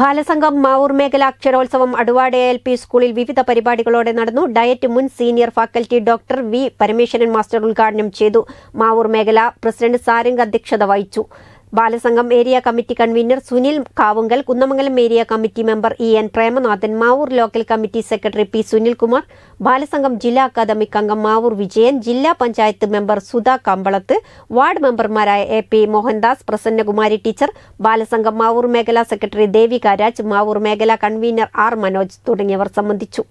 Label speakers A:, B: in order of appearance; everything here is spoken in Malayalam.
A: ബാലസംഘം മാവൂർ മേഖല അക്ഷരോത്സവം അടുവാട് എൽ പി സ്കൂളിൽ വിവിധ പരിപാടികളോടെ നടന്നു ഡയറ്റ് മുൻ senior faculty doctor V Parameswaran master ഉദ്ഘാടനം ചെയ്തു മാവൂർ മേഖല പ്രസിഡന്റ് സാരംഗ് അധ്യക്ഷത വഹിച്ചു Balasangham area committee convener Sunil Kavungal Kunnamangalam area committee member E N Premanathan Mavoor local committee secretary P Sunilkumar Balasangham ജില്ലാ അക്കാദമിക് അംഗം മാവൂർ വിജയൻ ജില്ലാ പഞ്ചായത്ത് മെമ്പർ സുധ കമ്പളത്ത് വാർഡ് മെമ്പർമാരായ A P Mohandas Prasannakumari teacher Balasangham Mavoor മേഖലാ സെക്രട്ടറി ദേവിക രാജ് മാവൂർ മേഖലാ കൺവീനർ ആർ മനോജ് തുടങ്ങിയവർ സംബന്ധിച്ചു